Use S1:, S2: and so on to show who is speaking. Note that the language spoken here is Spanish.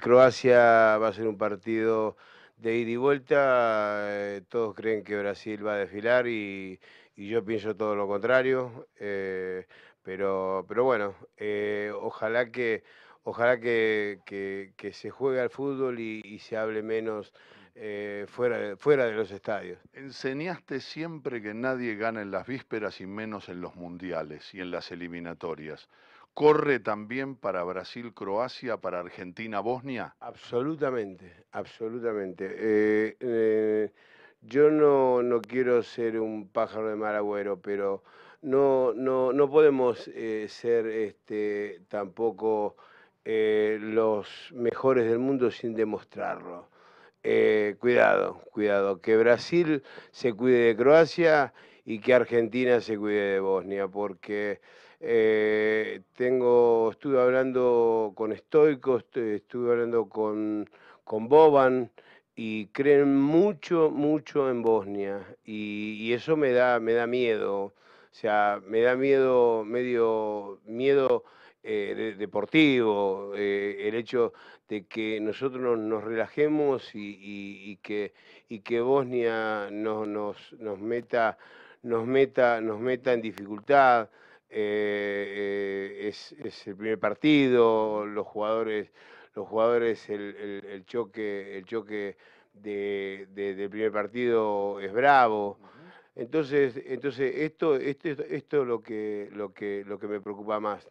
S1: Croacia va a ser un partido de ida y vuelta. Eh, todos creen que Brasil va a desfilar y, yo pienso todo lo contrario. Eh, pero, pero bueno, eh, ojalá que ojalá que,
S2: se juegue al fútbol y, se hable menos fuera, fuera de los estadios. Enseñaste siempre que nadie gana en las vísperas y menos en los mundiales y en las eliminatorias. ¿Corre también para Brasil, Croacia, para Argentina, Bosnia? Absolutamente,
S1: absolutamente. Eh, eh, yo no, quiero ser un pájaro de maragüero, pero no, podemos eh, ser este, tampoco los mejores del mundo sin demostrarlo. cuidado, cuidado, que Brasil se cuide de Croacia y que Argentina se cuide de Bosnia, porque eh, tengo, estuve hablando con estoicos, estuve hablando con, con Boban y creen mucho, mucho en Bosnia y, eso me da, me da miedo, o sea, me da miedo, medio miedo eh, deportivo, eh, el hecho de que nosotros nos, relajemos y, y, que, y que Bosnia nos, nos, nos meta nos meta, nos meta en dificultad. Eh, eh, es, el primer partido, los jugadores, los jugadores, el, el, choque, el choque del primer partido es bravo. Entonces, entonces esto, esto, esto es lo que, lo que, lo que me preocupa más.